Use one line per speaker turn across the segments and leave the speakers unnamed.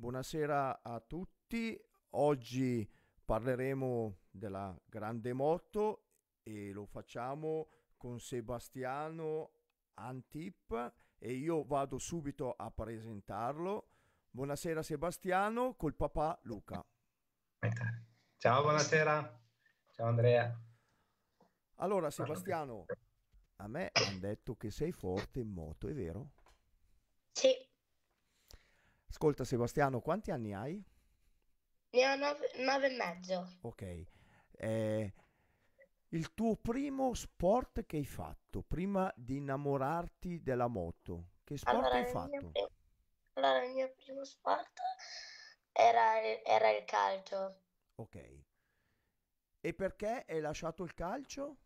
Buonasera a tutti, oggi parleremo della grande moto e lo facciamo con Sebastiano Antip e io vado subito a presentarlo. Buonasera Sebastiano col papà Luca. Ecco. Ciao, buonasera. Ciao Andrea. Allora Sebastiano, a me hanno detto che sei forte in moto, è vero? Sì. Ascolta Sebastiano, quanti anni hai?
Ne ho nove, nove e mezzo.
Ok. Eh, il tuo primo sport che hai fatto prima di innamorarti della moto, che sport allora, hai fatto? Primo,
allora, il mio primo sport era, era il calcio.
Ok. E perché hai lasciato il calcio?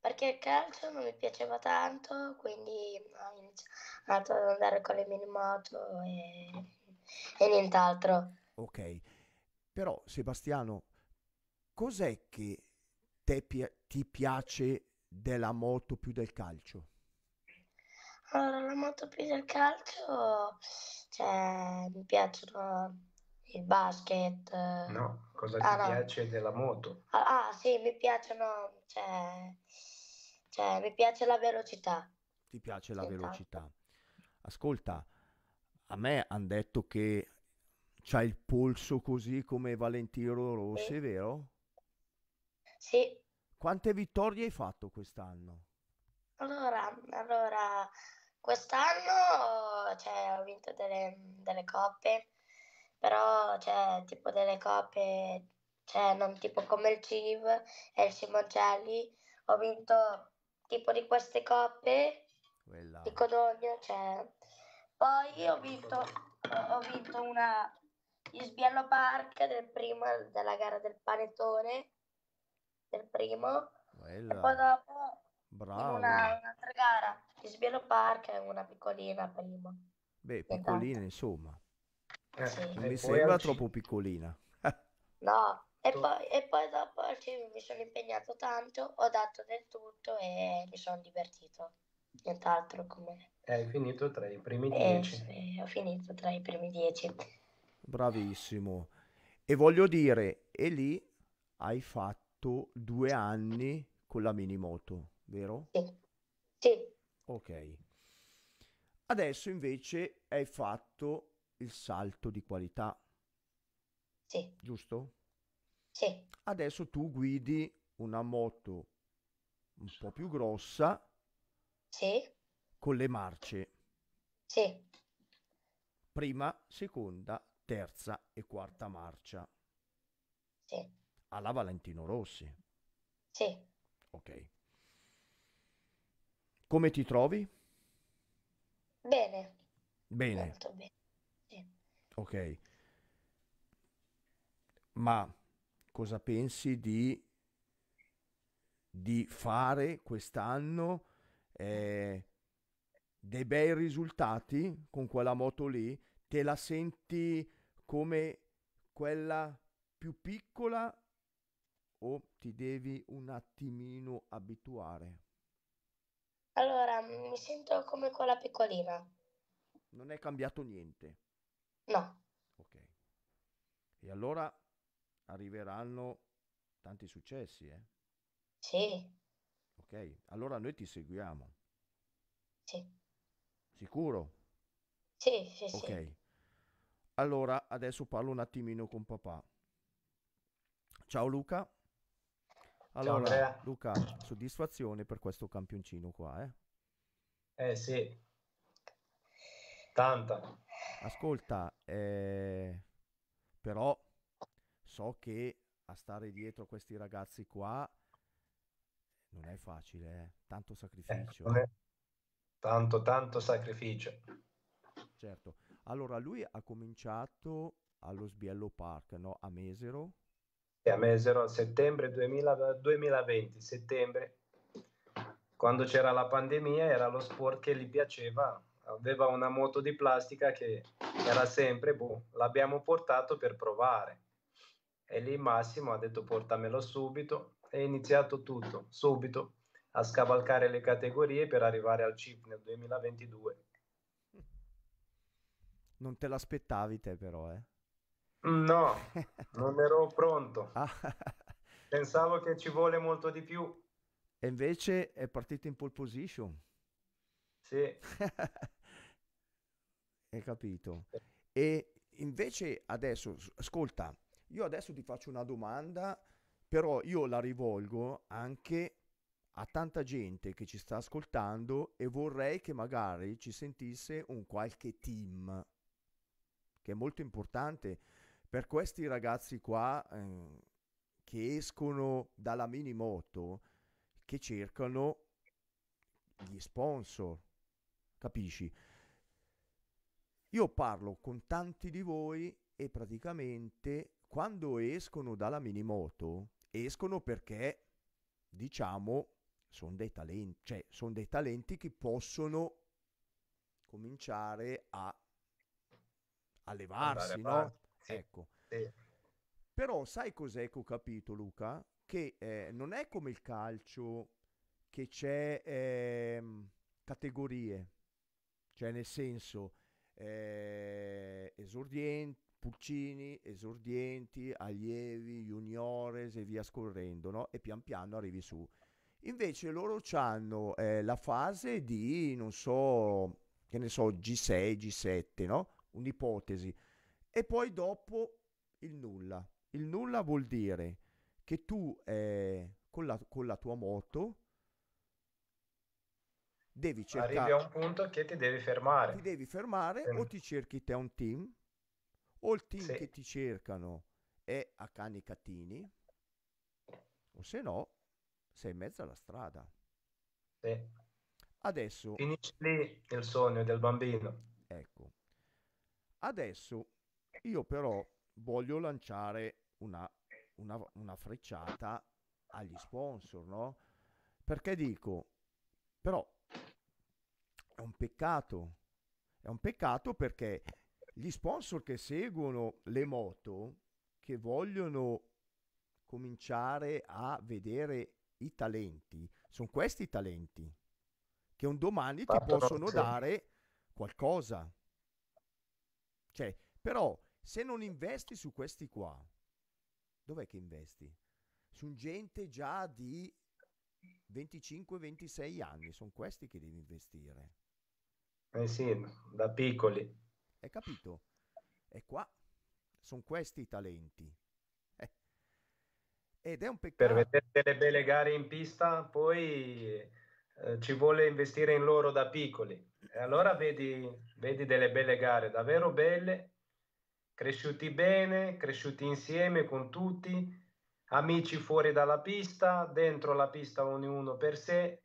perché il calcio non mi piaceva tanto, quindi ho iniziato ad andare con le mini moto e, e nient'altro.
Ok, però Sebastiano, cos'è che te, ti piace della moto più del calcio?
Allora, la moto più del calcio, cioè, mi piacciono il basket. Eh, no, cosa ah, ti no.
piace della moto?
Ah, ah sì, mi piacciono, cioè, cioè, mi piace la velocità.
Ti piace la esatto. velocità. Tanto. Ascolta, a me hanno detto che c'ha il polso così come Valentino Rossi, sì. vero? Sì. Quante vittorie hai fatto quest'anno?
Allora, allora quest'anno cioè, ho vinto delle, delle coppe, però c'è cioè, tipo delle coppe, cioè non tipo come il CIV e il Simoncelli, ho vinto tipo di queste coppe Quella. di Codogno, cioè. Poi ho vinto, ho vinto una di Sbiello Park del primo, della gara del panettone, del primo,
Bella. e poi
dopo
Bravo. Una,
un'altra gara di Sbiello Park, una piccolina prima. Beh, piccolina insomma. Eh, sì. Non mi sembra usci... troppo
piccolina.
no, e poi, e poi dopo cioè, mi sono impegnato tanto, ho dato del tutto e mi sono divertito. Nient'altro come...
Eh, hai finito tra i primi eh,
dieci. Eh, sì, ho finito tra i primi dieci.
Bravissimo. E voglio dire, e lì hai fatto due anni con la minimoto, vero? Sì. sì. Ok. Adesso invece hai fatto il salto di qualità, Sì, giusto? sì, Adesso tu guidi una moto un po' più grossa sì, con le marce, sì, prima, seconda, terza e quarta marcia, sì, alla Valentino Rossi, sì. ok? Come ti trovi? Bene, Bene, molto bene. Ok. Ma cosa pensi di, di fare quest'anno eh, dei bei risultati con quella moto lì? Te la senti come quella più piccola o ti devi un attimino abituare?
Allora, mi sento come quella piccolina.
Non è cambiato niente. No. Ok. E allora arriveranno tanti successi, eh? Sì, Ok, allora noi ti seguiamo. sì, Sicuro?
sì, sì, sì. Ok.
Allora, adesso parlo un attimino con papà. Ciao Luca. Ciao Allora, Andrea. Luca, soddisfazione per questo campioncino qua, eh?
Eh sì, tanta.
Ascolta, eh, però so che a stare dietro questi ragazzi qua non è facile, eh. tanto sacrificio. Eh,
tanto, tanto sacrificio.
Certo. Allora, lui ha cominciato allo Sbiello Park, no? A Mesero. E a Mesero a settembre
2000, 2020, settembre, quando c'era la pandemia, era lo sport che gli piaceva aveva una moto di plastica che era sempre, boh, l'abbiamo portato per provare. E lì Massimo ha detto portamelo subito
e è iniziato tutto, subito,
a scavalcare le categorie per arrivare al CIP nel 2022.
Non te l'aspettavi te però, eh? No, non
ero pronto. Ah. Pensavo che ci vuole molto di più.
E invece è partito in pole position.
Sì.
Hai capito? E invece adesso, ascolta, io adesso ti faccio una domanda, però io la rivolgo anche a tanta gente che ci sta ascoltando e vorrei che magari ci sentisse un qualche team, che è molto importante per questi ragazzi qua eh, che escono dalla mini moto, che cercano gli sponsor, capisci? Io parlo con tanti di voi e praticamente quando escono dalla minimoto, escono perché, diciamo, sono dei talenti, cioè sono dei talenti che possono cominciare a allevarsi, no? Sì, ecco. Sì. Però sai cos'è che ho capito, Luca? Che eh, non è come il calcio che c'è eh, categorie, cioè nel senso eh, esordienti, pulcini, esordienti, allievi, juniores e via scorrendo, no? E pian piano arrivi su. Invece loro hanno eh, la fase di, non so, che ne so, G6, G7, no? Un'ipotesi. E poi dopo il nulla. Il nulla vuol dire che tu eh, con, la, con la tua moto devi cercare... Arrivi a un
punto che ti devi fermare. Ti devi fermare sì. o ehm.
ti cerchi te un team, o il team sì. che ti cercano è a cani catini, o se no sei in mezzo alla strada. Sì. Adesso...
Finisce lì il sogno del bambino. Ecco.
Adesso io però voglio lanciare una, una, una frecciata agli sponsor, no? Perché dico, però è un peccato. È un peccato perché gli sponsor che seguono le moto, che vogliono cominciare a vedere i talenti, sono questi talenti che un domani ti possono dare qualcosa. Cioè, però se non investi su questi qua, dov'è che investi? Su gente già di 25-26 anni, sono questi che devi investire. Eh sì, da piccoli. Hai capito? E qua sono questi i talenti. Eh. Ed è un peccato. Per
vedere delle belle gare in pista, poi eh, ci vuole investire in loro da piccoli. E allora vedi, vedi delle belle gare, davvero belle, cresciuti bene, cresciuti insieme con tutti, amici fuori dalla pista, dentro la pista ognuno per sé,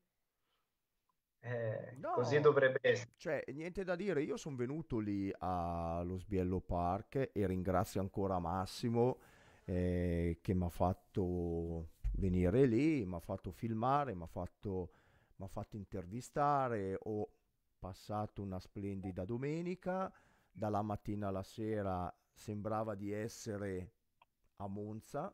eh, no, così dovrebbe eh, essere.
Cioè, niente da dire, io sono venuto lì allo Sbiello Park e ringrazio ancora Massimo eh, che mi ha fatto venire lì, mi ha fatto filmare, mi ha fatto, fatto intervistare, ho passato una splendida domenica, dalla mattina alla sera sembrava di essere a Monza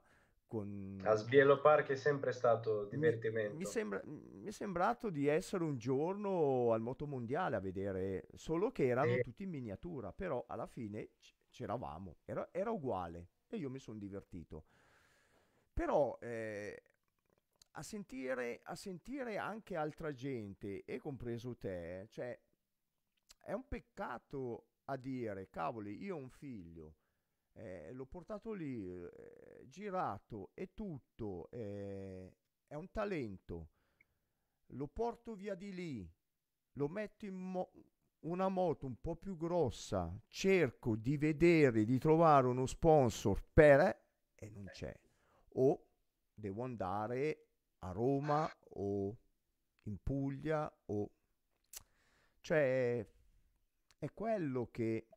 con... A
Sbiello Park è sempre stato divertimento. Mi, mi, sembra,
mi, è sembrato di essere un giorno al moto mondiale a vedere, solo che erano e... tutti in miniatura, però alla fine c'eravamo, era, era uguale e io mi sono divertito. Però eh, a, sentire, a sentire anche altra gente, e compreso te, cioè, è un peccato a dire, cavoli, io ho un figlio eh, l'ho portato lì, eh, girato e tutto, eh, è un talento. Lo porto via di lì, lo metto in mo- una moto un po' più grossa, cerco di vedere, di trovare uno sponsor per eh, e non eh. c'è. O devo andare a Roma o in Puglia o... Cioè, è quello che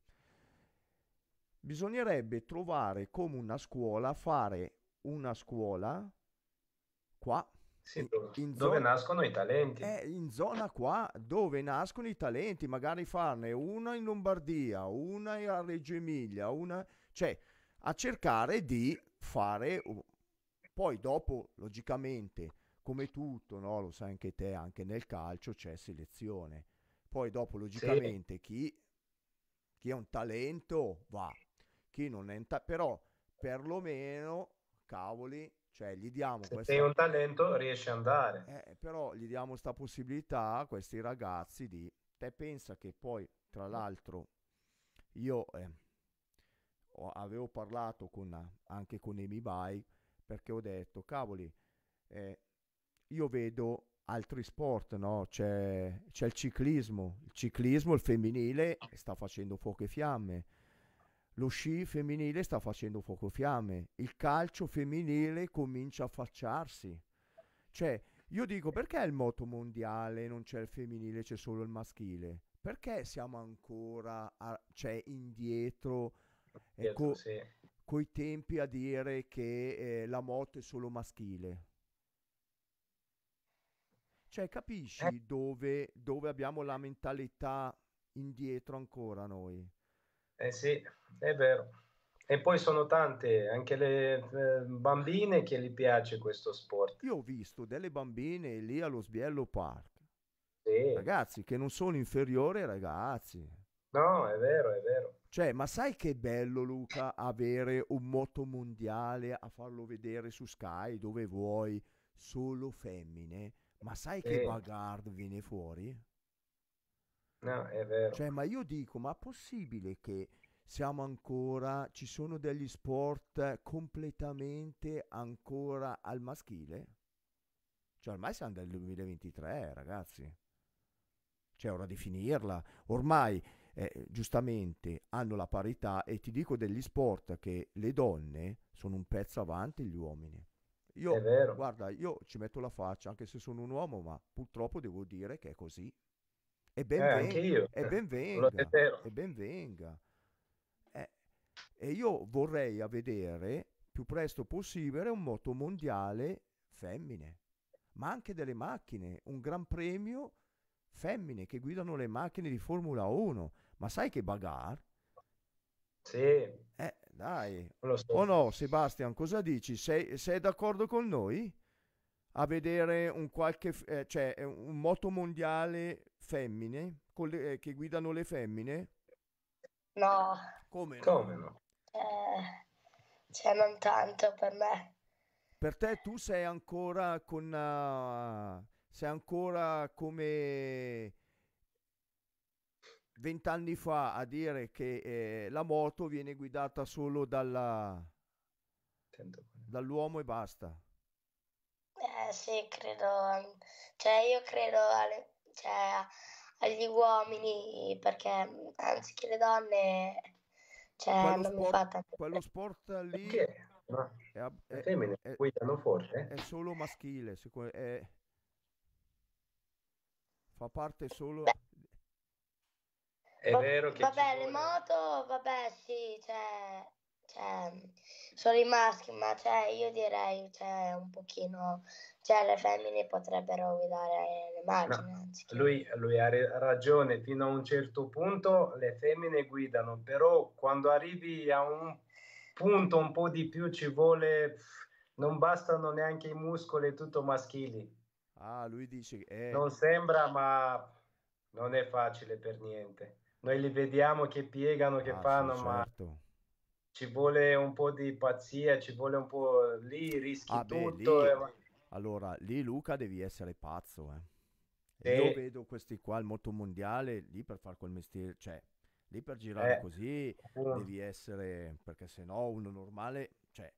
bisognerebbe trovare come una scuola, fare una scuola qua. Sì, dove, in dove zona, nascono i talenti. Eh, in zona qua dove nascono i talenti, magari farne una in Lombardia, una a Reggio Emilia, una... cioè a cercare di fare... Poi dopo, logicamente, come tutto, no? lo sai anche te, anche nel calcio c'è selezione. Poi dopo, logicamente, sì. chi, chi ha un talento va, chi non è in ta- però perlomeno, cavoli, cioè gli diamo... Se questa... sei un talento riesci ad andare. Eh, però gli diamo questa possibilità a questi ragazzi di... Te pensa che poi, tra l'altro, io eh, ho, avevo parlato con, anche con Emibai perché ho detto, cavoli, eh, io vedo altri sport, no? c'è, c'è, il ciclismo, il ciclismo, il femminile sta facendo fuoco e fiamme, lo sci femminile sta facendo fuoco fiamme, il calcio femminile comincia a affacciarsi. Cioè, io dico perché il moto mondiale non c'è il femminile, c'è solo il maschile? Perché siamo ancora a, cioè, indietro? con ecco, sì. coi tempi a dire che eh, la moto è solo maschile. Cioè, capisci eh. dove, dove abbiamo la mentalità indietro ancora noi?
Eh sì, è vero. E poi sono tante anche le eh, bambine che gli piace questo
sport. Io ho visto delle bambine lì allo Sbiello Park. Sì. Ragazzi, che non sono inferiori ai ragazzi. No, è vero, è vero. Cioè, ma sai che bello, Luca, avere un moto mondiale a farlo vedere su Sky dove vuoi, solo femmine. Ma sai sì. che bagarre viene fuori?
No, è vero.
Cioè, ma io dico, ma è possibile che siamo ancora, ci sono degli sport completamente ancora al maschile? Cioè, ormai siamo nel 2023, ragazzi. Cioè, ora di finirla. Ormai, eh, giustamente, hanno la parità e ti dico degli sport che le donne sono un pezzo avanti gli uomini. Io, guarda, io ci metto la faccia, anche se sono un uomo, ma purtroppo devo dire che è così. E ben, eh, venga, e ben venga, e ben venga. Eh, e io vorrei a vedere più presto possibile un moto mondiale femmine, ma anche delle macchine, un gran premio femmine che guidano le macchine di Formula 1. Ma sai che bagar? Sì. Eh, dai. O so. oh no, Sebastian, cosa dici? Sei, sei, d'accordo con noi? A vedere un qualche, eh, cioè eh, un moto mondiale femmine, le, eh, che guidano le femmine? No. Come no? Come no?
Eh, cioè non tanto per me.
Per te tu sei ancora con... Uh, sei ancora come vent'anni fa a dire che eh, la moto viene guidata solo dalla... dall'uomo e basta.
Eh sì, credo, cioè io credo alle, cioè, agli uomini, perché anziché le donne, cioè, quello non sport, mi fa tanto.
Quello sport lì perché? è, è, femmine, è, guidano forte. È solo maschile, è, fa parte solo. Beh.
È Va- vero che vabbè, le moto, vabbè, sì, cioè, cioè, sono i maschi, ma cioè, io direi cioè, un pochino cioè le femmine potrebbero guidare
le macchine. No. Lui, lui, ha ragione, fino a un certo punto le femmine guidano, però quando arrivi a un punto un po' di più ci vuole, non bastano neanche i muscoli, tutto maschili. Ah, lui dice... Eh. Non sembra, ma non è facile per niente. Noi li vediamo che piegano, che ah, fanno, sì, certo. ma ci vuole un po' di pazzia, ci vuole un po' lì, rischi ah, tutto. Beh, lì...
Allora, lì Luca devi essere pazzo, eh. E... Io eh. vedo questi qua al moto mondiale, lì per fare quel mestiere, cioè, lì per girare eh. così mm. devi essere, perché se no uno normale, cioè,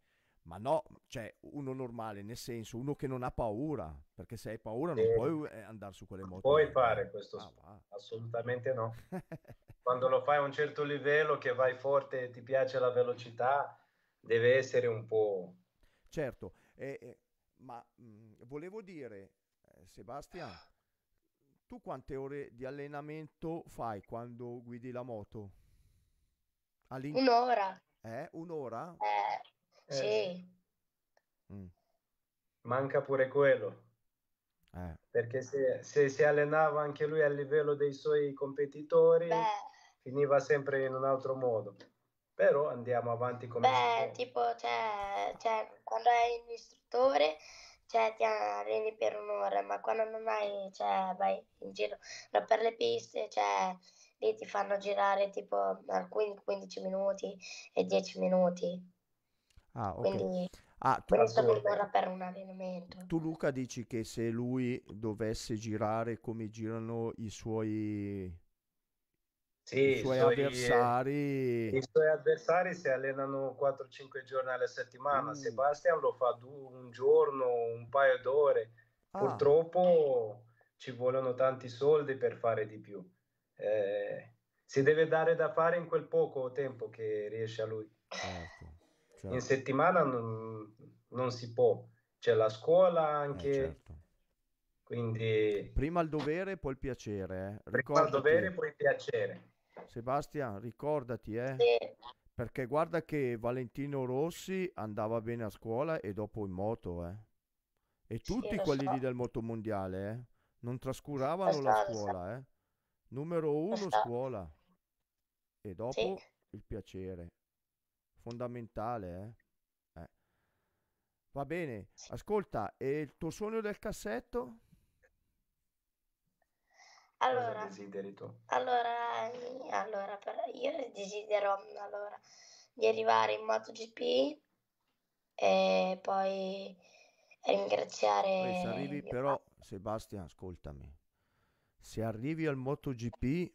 ma no, cioè, uno normale nel senso, uno che non ha paura, perché se hai paura non eh. puoi eh, andare su quelle moto. Puoi fare
questo, ah, assolutamente no. Quando lo fai a un certo livello, che vai forte e ti piace la
velocità, deve essere un po'... Certo, e, e ma mh, mhmm, volevo dire, eh, Sebastian, tu quante ore di allenamento fai quando guidi la moto? All'in- Un'ora. Eh, un'ora?
Eh, sì. Eh.
Mm. Manca
pure quello. Eh. Perché se, se, si allenava anche lui a livello dei suoi competitori, Beh. finiva sempre in un altro modo però andiamo avanti come... Beh,
tipo, cioè, cioè, quando hai un istruttore, cioè, ti alleni per un'ora, ma quando non hai, cioè, vai in giro per le piste, cioè, lì ti fanno girare tipo 15 minuti e 10 minuti. Ah, ok. Quindi... Ah, tu,
tu, Luca dici che se lui dovesse girare come girano i suoi sì, i suoi i avversari. Eh, I
suoi avversari si allenano 4-5 giorni alla settimana, mm. Sebastian lo fa du- un giorno, un paio d'ore. Ah. Purtroppo ci vogliono tanti soldi per fare di più. Eh, si deve dare da fare in quel poco tempo che riesce a lui.
Certo, certo. In settimana
non, non, si può, c'è la scuola
eh, anche. Eh, certo. Quindi... Prima il dovere, poi il piacere. Eh. Prima il dovere, poi
il piacere.
Sebastian, ricordati, eh? Sì. Perché guarda che Valentino Rossi andava bene a scuola e dopo in moto, eh. E tutti sì, quelli so. lì del motomondiale, eh. Non trascuravano la esatto. scuola, eh. Numero uno scuola. E dopo sì. il piacere. Fondamentale, eh. eh. Va bene. Ascolta, e il tuo sogno del cassetto?
allora, cosa desideri tu? Allora, eh, allora io desidero allora, di arrivare in MotoGP e poi ringraziare. Poi se arrivi, però,
Sebastian, ascoltami. Se arrivi al MotoGP,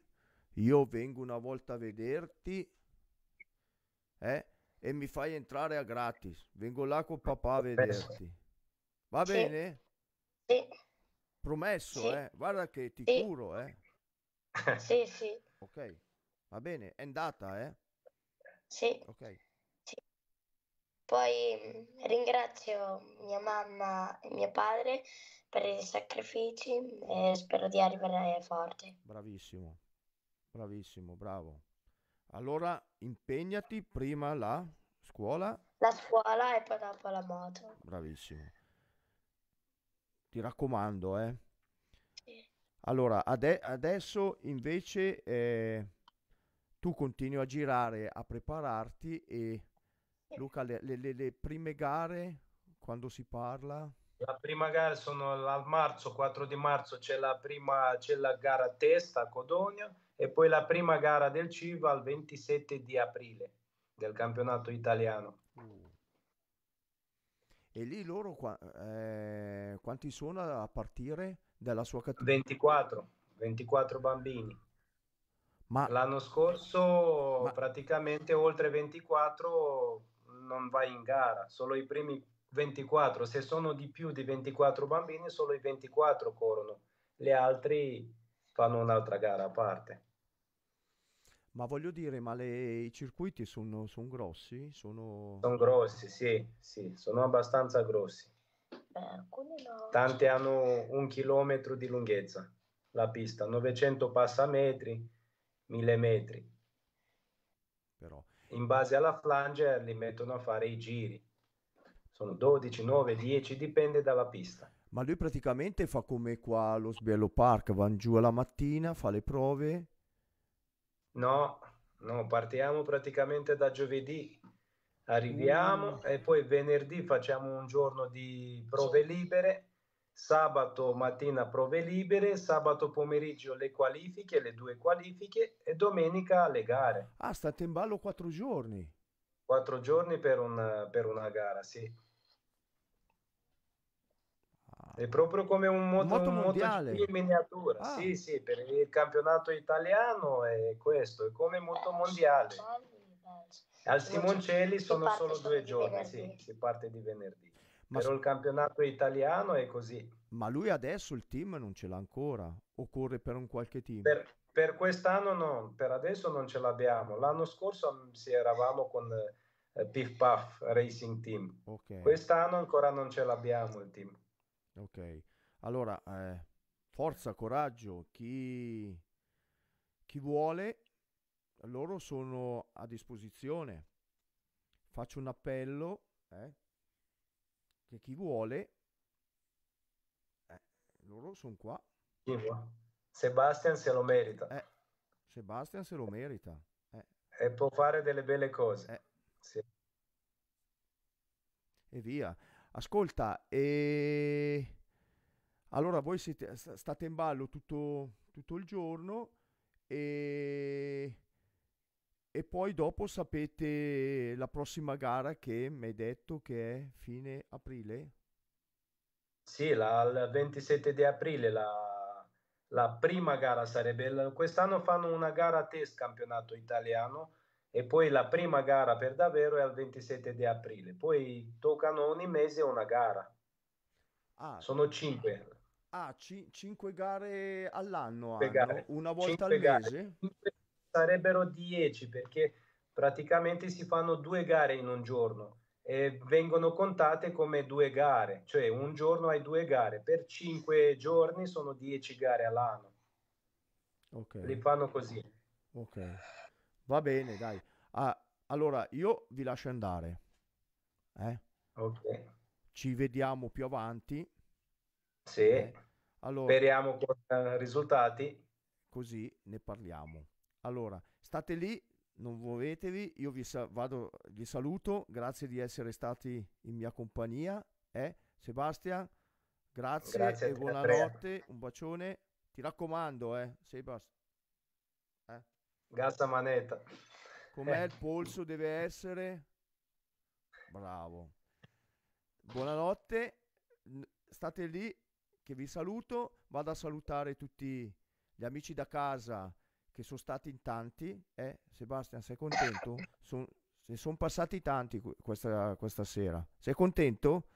io vengo una volta a vederti eh, e mi fai entrare a gratis. Vengo là con papà a vederti. Va bene? Sì. sì. Promesso, sì. eh. Guarda che ti sì. curo, eh. Sì, sì. Ok, va bene, è andata, eh. Sì. Ok. Sì.
Poi mm, ringrazio mia mamma e mio padre per i sacrifici e spero di arrivare forte. Bravissimo,
bravissimo, bravo. Allora impegnati prima la scuola.
La scuola e poi dopo la moto.
Bravissimo ti raccomando, eh. Allora, ade- adesso invece eh, tu continui a girare, a prepararti e Luca, le, le- le prime gare, quando si parla?
La prima gara sono al marzo, 4 di marzo c'è la, prima, c'è la gara testa a Codogna e poi la prima gara del CIVA il 27 di aprile del campionato italiano
e lì loro qua, eh, quanti sono a partire dalla sua categoria? 24, 24 bambini.
Ma... L'anno scorso Ma... praticamente oltre 24 non vai in gara, solo i primi 24, se sono di più di 24 bambini solo i 24 corrono, gli altri fanno un'altra gara a parte.
Ma voglio dire, ma le, i circuiti sono, sono grossi? Sono... sono grossi,
sì, sì, sono abbastanza grossi.
Beh, no.
Tanti hanno un chilometro di lunghezza la pista, 900 passametri, 1000 metri. Però... In base alla flange li mettono a fare i giri. Sono 12, 9, 10, dipende dalla pista.
Ma lui praticamente fa come qua lo Sbiello Park, va giù alla mattina, fa le prove,
No, no, partiamo praticamente da giovedì, arriviamo mm. e poi venerdì facciamo un giorno di prove libere, sabato mattina prove libere, sabato pomeriggio le qualifiche, le due qualifiche e domenica le gare.
Ah, state in ballo quattro giorni.
Quattro giorni per una, per una gara, sì. È proprio come un, moto, moto un MotoGP in miniatura. Ah. Sì, sì, per il campionato italiano è questo, è come moto mondiale. Al Simoncelli sono solo due giorni, sì, si parte di venerdì. Ma Però il campionato italiano è così.
Ma lui adesso il team non ce l'ha ancora o corre per un qualche team? Per,
per quest'anno no, per adesso non ce l'abbiamo. L'anno scorso mm, si eravamo con eh, Piff Puff Racing Team. Okay. Quest'anno ancora non ce l'abbiamo il team.
Ok, allora eh, forza, coraggio, chi, chi vuole, loro sono a disposizione. Faccio un appello eh, che chi vuole, eh, loro sono qua.
Sebastian se lo merita.
Eh, Sebastian se lo merita. Eh.
E può fare delle belle cose. Eh. Sì.
E via. Ascolta, e... Ehm, allora voi siete, state in ballo tutto, tutto il giorno e... Ehm, e poi dopo sapete la prossima gara che mi hai detto che è fine aprile?
Sì, la, il 27 di aprile la, la prima gara sarebbe. Quest'anno fanno una gara test campionato italiano e poi la prima gara per davvero è il 27 di aprile, poi toccano ogni mese una gara.
Ah, Sono cinque. Ah, c- cinque gare all'anno, gare. una volta cinque al gare.
mese? Sarebbero dieci perché praticamente si fanno due gare in un giorno e vengono contate come due gare, cioè un giorno hai due gare, per cinque giorni sono dieci gare all'anno. Okay. Li fanno così.
Ok. Va bene, dai. Ah, allora, io vi lascio andare. Eh? Ok. Ci vediamo più avanti. Sì. Eh? Allora, Speriamo
con eh, risultati.
Così ne parliamo. Allora, state lì, non muovetevi, io vi, sa- vado, vi saluto, grazie di essere stati in mia compagnia. Eh? Sebastian, grazie, grazie e buonanotte, un bacione. Ti raccomando, eh, Sebastian. Gas a manetta. Com'è eh. il polso deve essere? Bravo. Buonanotte, state lì che vi saluto, vado a salutare tutti gli amici da casa che sono stati in tanti. Eh, Sebastian, sei contento? Son, ne sono passati tanti questa, questa sera. Sei contento?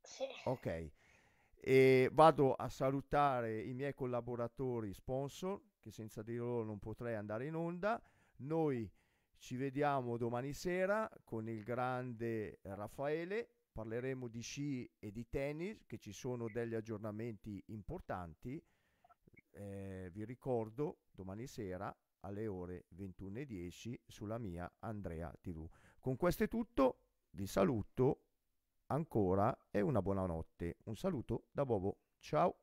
Sì. Ok. E vado a salutare i miei collaboratori sponsor che senza di loro non potrei andare in onda. Noi ci vediamo domani sera con il grande Raffaele, parleremo di sci e di tennis, che ci sono degli aggiornamenti importanti. Eh, vi ricordo domani sera alle ore 21.10 sulla mia Andrea TV. Con questo è tutto, vi saluto ancora e una buonanotte. Un saluto da Bobo, ciao!